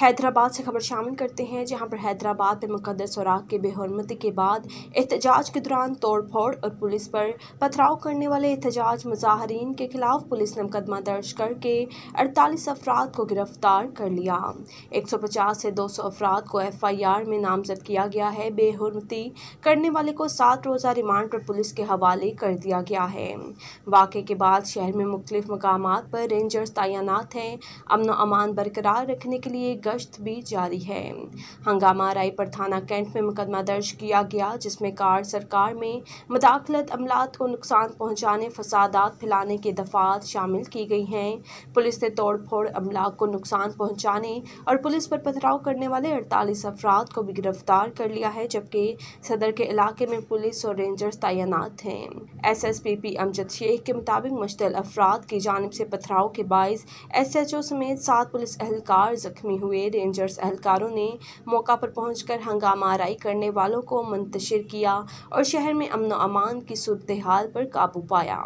हैदराबाद से खबर शामिल करते हैं जहां पर हैदराबाद में मुकदस सुराख के बेहरमती के बाद एहतजाज के दौरान तोड़ फोड़ और पुलिस पर पथराव करने वाले एहतजाज मुजाहरीन के खिलाफ पुलिस ने मुकदमा दर्ज करके अड़तालीस अफराद को गिरफ्तार कर लिया एक सौ पचास से दो सौ अफराद को एफ आई आर में नामजद किया गया है बेहरमती करने वाले को सात रोज़ा रिमांड पर पुलिस के हवाले कर दिया गया है वाक़े के बाद शहर में मुख्तलिफ मकाम पर रेंजर्स तैनात हैं अमन अमान बरकरार रखने के लिए गश्त भी जारी है हंगामा रायपुर थाना कैंट में मुकदमा दर्ज किया गया जिसमें कार सरकार में मदाखलत अमलात को नुकसान पहुंचाने फसादात फैलाने के दफात शामिल की गई हैं पुलिस ने तोड़ फोड़ अमला को नुकसान पहुंचाने और पुलिस पर पथराव करने वाले अड़तालीस अफराद को भी गिरफ्तार कर लिया है जबकि सदर के इलाके में पुलिस और रेंजर्स तैनात हैं S S P P Amjad Shaikh के मुताबिक मुश्तल अफराद की जानब से पथराव के बायस एस एच ओ समेत सात पुलिस एहलकार जख्मी हुए हुए रेंजर्स एहलकारों ने मौका पर पहुंचकर हंगामा आरई करने वालों को मुंतशिर किया और शहर में अमन अमान की सूरत हाल पर काबू पाया